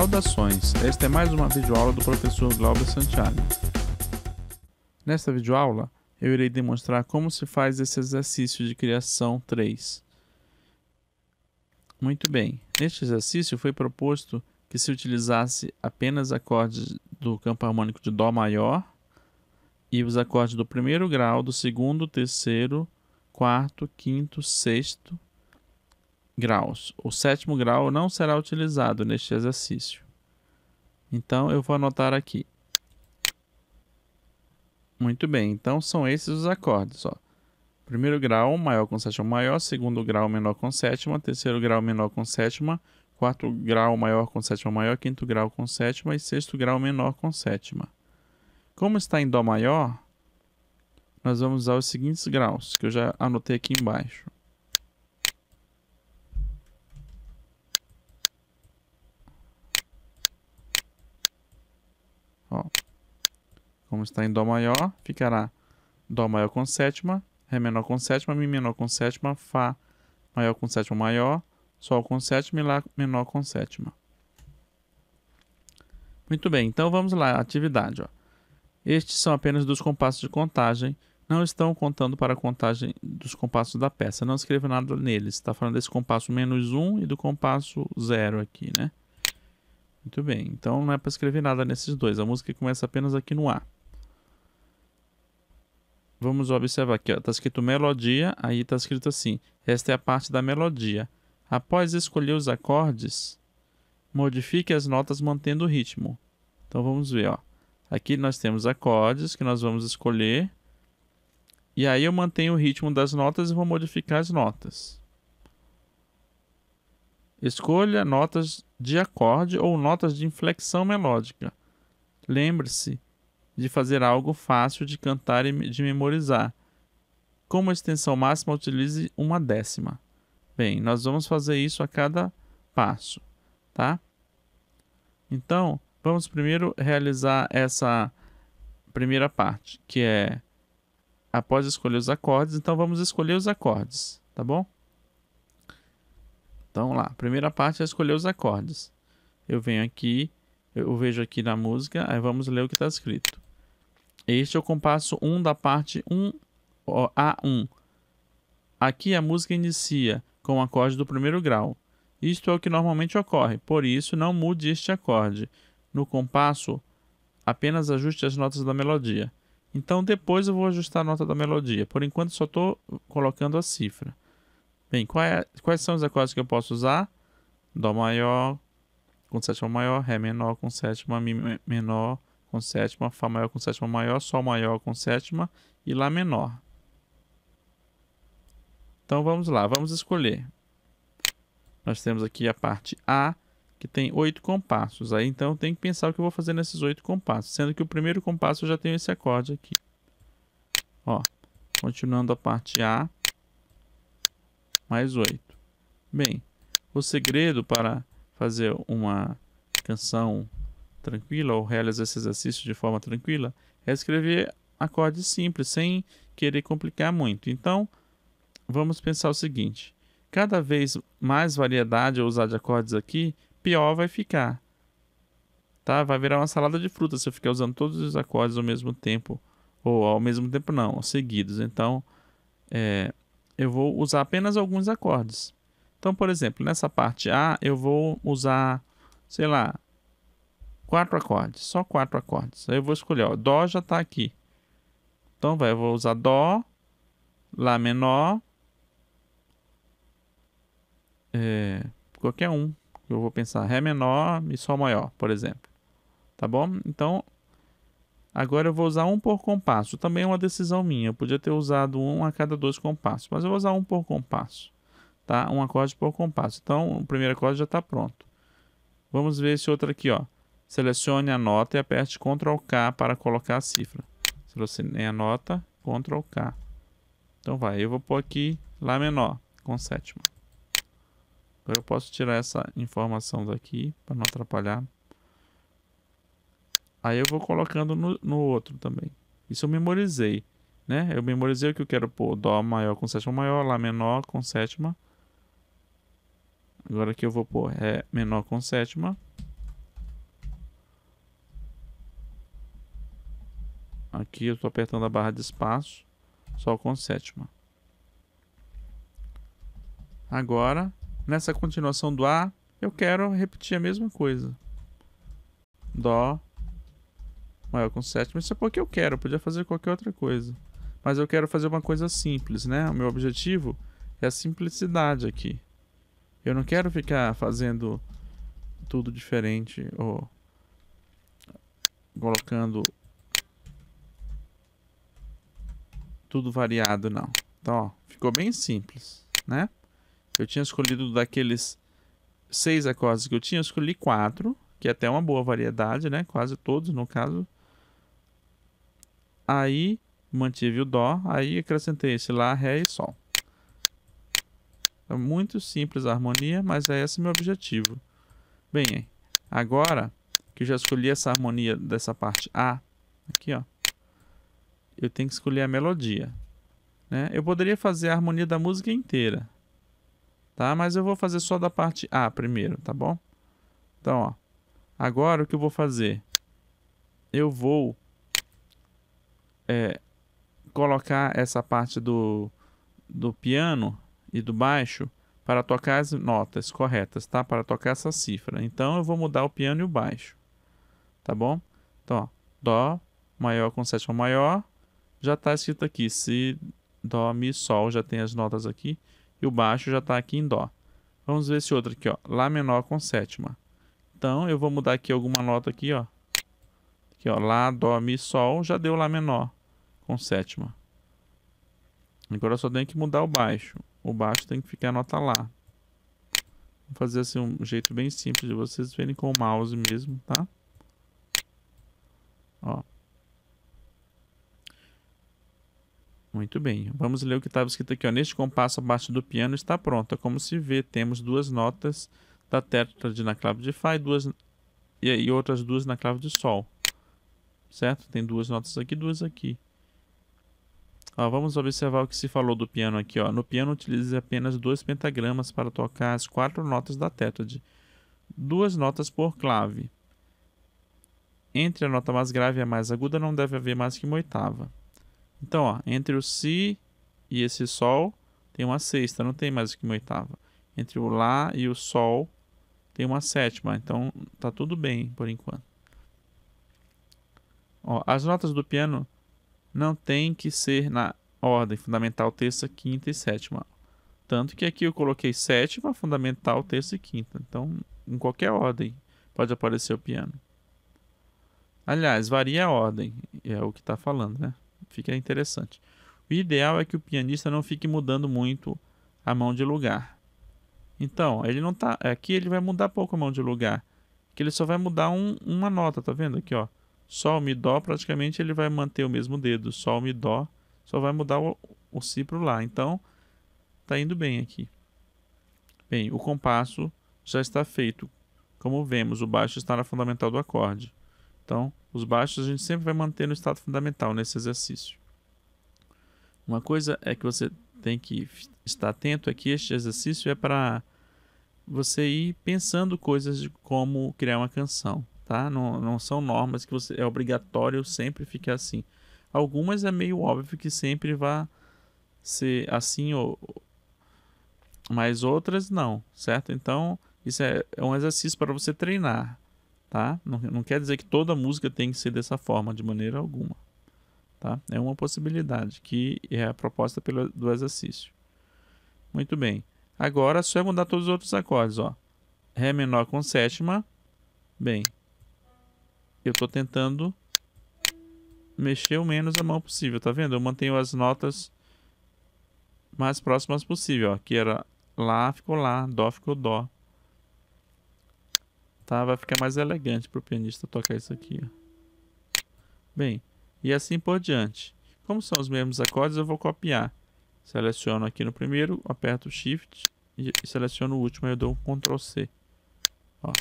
Saudações, esta é mais uma videoaula do professor Glauber Santiago. Nesta videoaula, eu irei demonstrar como se faz esse exercício de criação 3. Muito bem, neste exercício foi proposto que se utilizasse apenas acordes do campo harmônico de Dó maior e os acordes do primeiro grau, do segundo, terceiro, quarto, quinto, sexto graus. O sétimo grau não será utilizado neste exercício. Então, eu vou anotar aqui. Muito bem, então são esses os acordes. Ó. Primeiro grau maior com sétima maior, segundo grau menor com sétima, terceiro grau menor com sétima, quarto grau maior com sétima maior, quinto grau com sétima e sexto grau menor com sétima. Como está em Dó maior, nós vamos usar os seguintes graus, que eu já anotei aqui embaixo. Como está em Dó maior, ficará Dó maior com sétima, Ré menor com sétima, Mi menor com sétima, Fá maior com sétima maior, Sol com sétima e Lá menor com sétima. Muito bem, então vamos lá, atividade. Ó. Estes são apenas dos compassos de contagem, não estão contando para a contagem dos compassos da peça. Não escreva nada neles, está falando desse compasso menos 1 e do compasso 0 aqui, né? Muito bem, então não é para escrever nada nesses dois, a música começa apenas aqui no A vamos observar aqui, está escrito melodia, aí está escrito assim, esta é a parte da melodia. Após escolher os acordes, modifique as notas mantendo o ritmo. Então vamos ver, ó. aqui nós temos acordes que nós vamos escolher, e aí eu mantenho o ritmo das notas e vou modificar as notas. Escolha notas de acorde ou notas de inflexão melódica. Lembre-se de fazer algo fácil de cantar e de memorizar. Como extensão máxima, utilize uma décima. Bem, nós vamos fazer isso a cada passo, tá? Então, vamos primeiro realizar essa primeira parte, que é após escolher os acordes, então vamos escolher os acordes, tá bom? Então, lá, a primeira parte é escolher os acordes. Eu venho aqui, eu vejo aqui na música, aí vamos ler o que está escrito. Este é o compasso 1 da parte 1 A1. Aqui a música inicia com o acorde do primeiro grau. Isto é o que normalmente ocorre, por isso não mude este acorde. No compasso, apenas ajuste as notas da melodia. Então depois eu vou ajustar a nota da melodia. Por enquanto só estou colocando a cifra. Bem, é, quais são os acordes que eu posso usar? Dó maior com sétima maior, Ré menor com sétima, Mi menor, com sétima, Fá maior com sétima maior, Sol maior com sétima e Lá menor. Então vamos lá, vamos escolher. Nós temos aqui a parte A, que tem oito compassos. Aí então tem que pensar o que eu vou fazer nesses oito compassos, sendo que o primeiro compasso eu já tenho esse acorde aqui. Ó, continuando a parte A, mais oito. Bem, o segredo para fazer uma canção tranquila ou realiza esse exercício de forma tranquila é escrever acordes simples, sem querer complicar muito. Então, vamos pensar o seguinte: cada vez mais variedade eu usar de acordes aqui, pior vai ficar. Tá? Vai virar uma salada de frutas se eu ficar usando todos os acordes ao mesmo tempo. Ou ao mesmo tempo, não, seguidos. Então, é, eu vou usar apenas alguns acordes. Então, por exemplo, nessa parte A, eu vou usar, sei lá, Quatro acordes, só quatro acordes. Aí eu vou escolher, ó, Dó já está aqui. Então, vai, eu vou usar Dó, Lá menor, é, qualquer um. Eu vou pensar Ré menor e Sol maior, por exemplo. Tá bom? Então, Agora eu vou usar um por compasso, também é uma decisão minha. Eu podia ter usado um a cada dois compassos, mas eu vou usar um por compasso, tá? Um acorde por compasso. Então, o primeiro acorde já está pronto. Vamos ver esse outro aqui, ó selecione a nota e aperte Ctrl K para colocar a cifra. Selecione a nota, Ctrl K. Então vai, eu vou pôr aqui Lá menor, com sétima. Agora eu posso tirar essa informação daqui, para não atrapalhar. Aí eu vou colocando no, no outro também. Isso eu memorizei, né? Eu memorizei o que eu quero pôr, Dó maior com sétima maior, Lá menor com sétima. Agora aqui eu vou pôr Ré menor com sétima. Aqui eu estou apertando a barra de espaço, só com sétima. Agora, nessa continuação do A, eu quero repetir a mesma coisa. Dó maior com sétima. Isso é porque eu quero, eu podia fazer qualquer outra coisa. Mas eu quero fazer uma coisa simples, né? O meu objetivo é a simplicidade aqui. Eu não quero ficar fazendo tudo diferente ou colocando tudo variado, não. Então, ó, ficou bem simples, né? Eu tinha escolhido daqueles seis acordes que eu tinha, eu escolhi quatro, que é até uma boa variedade, né? Quase todos, no caso. Aí, mantive o Dó, aí acrescentei esse Lá, Ré e Sol. É muito simples a harmonia, mas é esse meu objetivo. Bem, agora que eu já escolhi essa harmonia dessa parte A, aqui, ó eu tenho que escolher a melodia. Né? Eu poderia fazer a harmonia da música inteira, tá? Mas eu vou fazer só da parte A primeiro, tá bom? Então, ó, agora o que eu vou fazer? Eu vou é, colocar essa parte do, do piano e do baixo para tocar as notas corretas, tá? Para tocar essa cifra. Então, eu vou mudar o piano e o baixo, tá bom? Então, ó, Dó maior com sétima maior, já está escrito aqui. Si, Dó, Mi, Sol já tem as notas aqui. E o baixo já está aqui em Dó. Vamos ver esse outro aqui, ó. Lá menor com sétima. Então, eu vou mudar aqui alguma nota aqui, ó. Aqui, ó. Lá, Dó, Mi, Sol. Já deu Lá menor com sétima. Agora só tem que mudar o baixo. O baixo tem que ficar a nota Lá. Vou fazer assim um jeito bem simples de vocês verem com o mouse mesmo, tá? Ó. Muito bem, vamos ler o que estava escrito aqui. Ó. Neste compasso abaixo do piano está pronta. Como se vê, temos duas notas da tétrade na clave de Fá e, duas, e, outras duas na clave de Sol. Certo? Tem duas notas aqui duas aqui. Ó, vamos observar o que se falou do piano aqui. Ó. No piano, utilize apenas dois pentagramas para tocar as quatro notas da tétrade. Duas notas por clave. Entre a nota mais grave e a mais aguda não deve haver mais que uma oitava. Então, ó, entre o si e esse sol tem uma sexta, não tem mais aqui uma oitava. Entre o lá e o sol tem uma sétima, então tá tudo bem por enquanto. Ó, as notas do piano não tem que ser na ordem fundamental, terça, quinta e sétima. Tanto que aqui eu coloquei sétima, fundamental, terça e quinta. Então, em qualquer ordem pode aparecer o piano. Aliás, varia a ordem, é o que está falando, né? fica interessante. O ideal é que o pianista não fique mudando muito a mão de lugar. Então, ele não tá. Aqui ele vai mudar pouco a mão de lugar. Que ele só vai mudar um, uma nota, tá vendo? Aqui, ó. Sol, Mi, Dó, praticamente ele vai manter o mesmo dedo. Sol, Mi, Dó. Só vai mudar o, o Si pro Lá. Então, tá indo bem aqui. Bem, o compasso já está feito. Como vemos, o baixo está na fundamental do acorde. Então, os baixos a gente sempre vai manter no estado fundamental nesse exercício. Uma coisa é que você tem que estar atento é que este exercício é para você ir pensando coisas de como criar uma canção, tá? Não, não são normas que você é obrigatório sempre ficar assim. Algumas é meio óbvio que sempre vai ser assim ou mas outras não, certo? Então, isso é, é um exercício para você treinar tá? Não, não quer dizer que toda música tem que ser dessa forma, de maneira alguma, tá? É uma possibilidade que é a proposta pelo, do exercício. Muito bem. Agora só é mudar todos os outros acordes, ó. Ré menor com sétima. Bem, eu estou tentando mexer o menos a mão possível, tá vendo? Eu mantenho as notas mais próximas possível, ó. Que era Lá ficou Lá, Dó ficou Dó tá? Vai ficar mais elegante para o pianista tocar isso aqui. Ó. Bem, e assim por diante. Como são os mesmos acordes, eu vou copiar. Seleciono aqui no primeiro, aperto Shift e seleciono o último, aí eu dou um Ctrl C. Ó.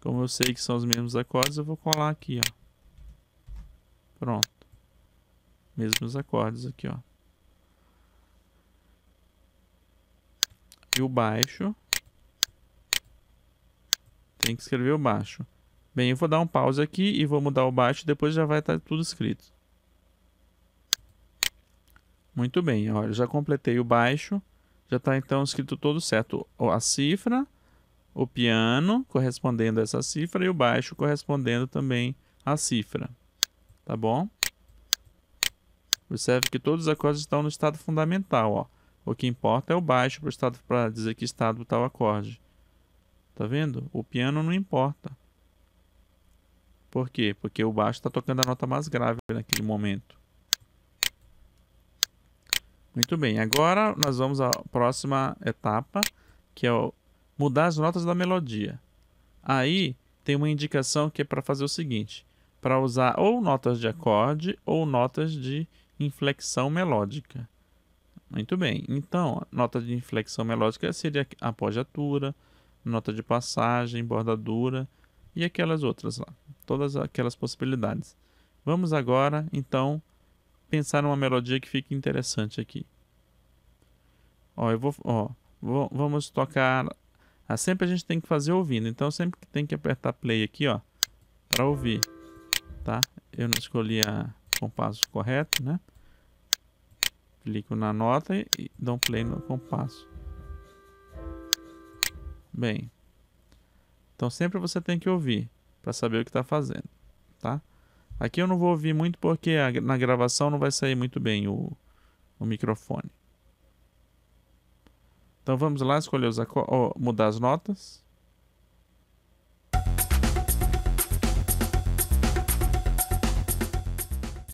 Como eu sei que são os mesmos acordes, eu vou colar aqui, ó. Pronto. Mesmos acordes aqui, ó. E o baixo tem que escrever o baixo. Bem, eu vou dar um pause aqui e vou mudar o baixo, depois já vai estar tá tudo escrito. Muito bem, olha, já completei o baixo, já está então escrito todo certo a cifra, o piano correspondendo a essa cifra e o baixo correspondendo também à cifra, tá bom? Observe que todos os acordes estão no estado fundamental, ó. O que importa é o baixo para dizer que estado está o acorde. Tá vendo? O piano não importa. Por quê? Porque o baixo está tocando a nota mais grave naquele momento. Muito bem, agora nós vamos à próxima etapa, que é mudar as notas da melodia. Aí tem uma indicação que é para fazer o seguinte: para usar ou notas de acorde ou notas de inflexão melódica. Muito bem, então, nota de inflexão melódica seria a appoggiatura, nota de passagem, bordadura e aquelas outras lá, todas aquelas possibilidades. Vamos agora, então, pensar numa melodia que fique interessante aqui. Ó, eu vou, ó, vou, vamos tocar. Ah, sempre a gente tem que fazer ouvindo, então sempre que tem que apertar play aqui, ó, para ouvir, tá? Eu não escolhi a compasso correto, né? Clico na nota e dou um play no compasso bem. Então sempre você tem que ouvir para saber o que está fazendo, tá? Aqui eu não vou ouvir muito porque a, na gravação não vai sair muito bem o, o microfone. Então vamos lá escolher os mudar as notas.